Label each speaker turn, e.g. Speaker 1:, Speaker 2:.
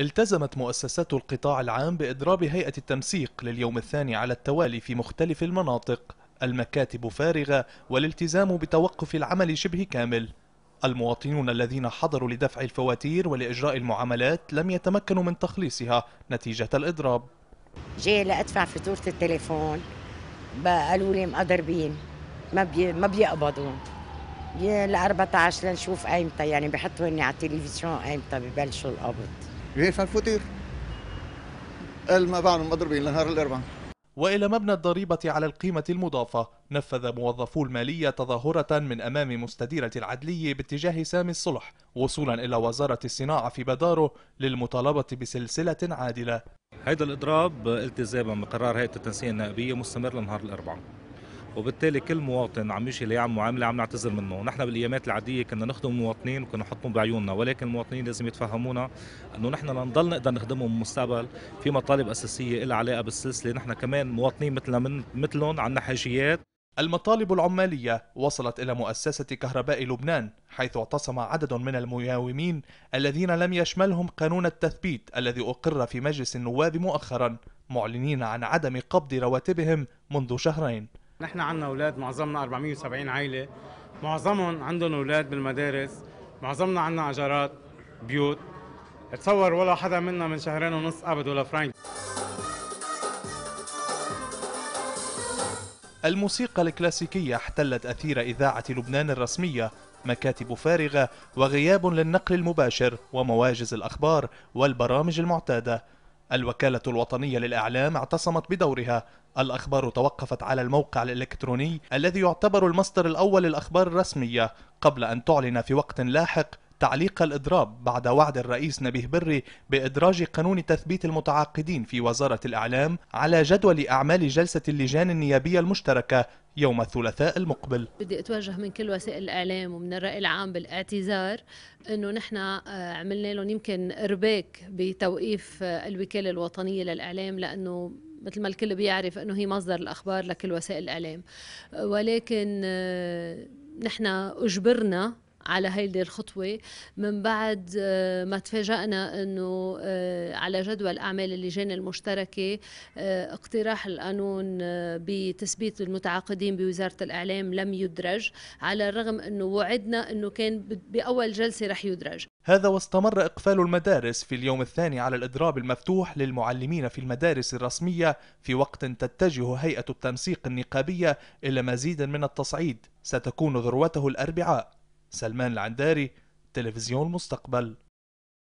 Speaker 1: التزمت مؤسسات القطاع العام بإضراب هيئة التنسيق لليوم الثاني على التوالي في مختلف المناطق المكاتب فارغة والالتزام بتوقف العمل شبه كامل المواطنون الذين حضروا لدفع الفواتير ولإجراء المعاملات لم يتمكنوا من تخليصها نتيجة الإضراب
Speaker 2: جاي لأدفع فاتورة التليفون قالوا لي مقدربين ما بي... ما بيقبضوا ل 14 لنشوف ايمتى يعني بحطوا اني على التلفزيون ايمتى ببلشوا القبض جيش على الفوتير
Speaker 1: قال ما بعد مضربين لنهار الاربعاء والى مبنى الضريبه على القيمه المضافه نفذ موظفو الماليه تظاهره من امام مستديره العدلي باتجاه سامي الصلح وصولا الى وزاره الصناعه في
Speaker 2: بدارو للمطالبه بسلسله عادله هذا الاضراب التزاما بقرار هيئه التنسيق النائبيه مستمر لنهار الاربعاء وبالتالي كل مواطن عم يجي ليعمل معامله عم نعتذر منه نحن بالايامات العاديه كنا نخدم المواطنين وكنا نحطهم بعيوننا ولكن المواطنين لازم يتفهمونا انه نحن لنضل نقدر نخدمهم بالمستقبل في مطالب اساسيه لها علاقه بالسلسله نحن كمان مواطنين مثلنا من مثلهم عندنا حاجيات المطالب العمالية وصلت
Speaker 1: إلى مؤسسة كهرباء لبنان حيث اعتصم عدد من المياومين الذين لم يشملهم قانون التثبيت الذي أقر في مجلس النواب مؤخرا معلنين عن عدم قبض رواتبهم منذ شهرين
Speaker 2: نحن عندنا اولاد معظمنا 470 عائله معظمهم عندهم اولاد بالمدارس معظمنا عندنا اجارات بيوت تصور ولا حدا منا من شهرين ونص قبض ولا فرانك
Speaker 1: الموسيقى الكلاسيكية احتلت أثير إذاعة لبنان الرسمية مكاتب فارغة وغياب للنقل المباشر ومواجز الأخبار والبرامج المعتادة الوكالة الوطنية للإعلام اعتصمت بدورها الأخبار توقفت على الموقع الإلكتروني الذي يعتبر المصدر الأول للأخبار الرسمية قبل أن تعلن في وقت لاحق تعليق الإضراب بعد وعد الرئيس نبيه بري بإدراج قانون تثبيت المتعاقدين في وزارة الإعلام على جدول أعمال جلسة اللجان النيابية المشتركة يوم الثلاثاء المقبل
Speaker 3: بدي أتوجه من كل وسائل الإعلام ومن الرأي العام بالاعتذار أنه نحن آه، عملنا لهم يمكن إرباك بتوقيف آه، الوكالة الوطنية للإعلام لأنه مثل ما الكل بيعرف أنه هي مصدر الأخبار لكل وسائل الإعلام ولكن آه، نحن أجبرنا على هيدي الخطوه من بعد آه، ما تفاجأنا انه آه، على جدول اعمال اللجان المشتركه آه، اقتراح القانون بتثبيت المتعاقدين بوزاره الاعلام لم يدرج على الرغم انه وعدنا انه كان باول جلسه رح يدرج
Speaker 1: هذا واستمر إقفال المدارس في اليوم الثاني على الإضراب المفتوح للمعلمين في المدارس الرسمية في وقت تتجه هيئة التنسيق النقابية إلى مزيد من التصعيد ستكون ذروته الأربعاء سلمان العنداري تلفزيون المستقبل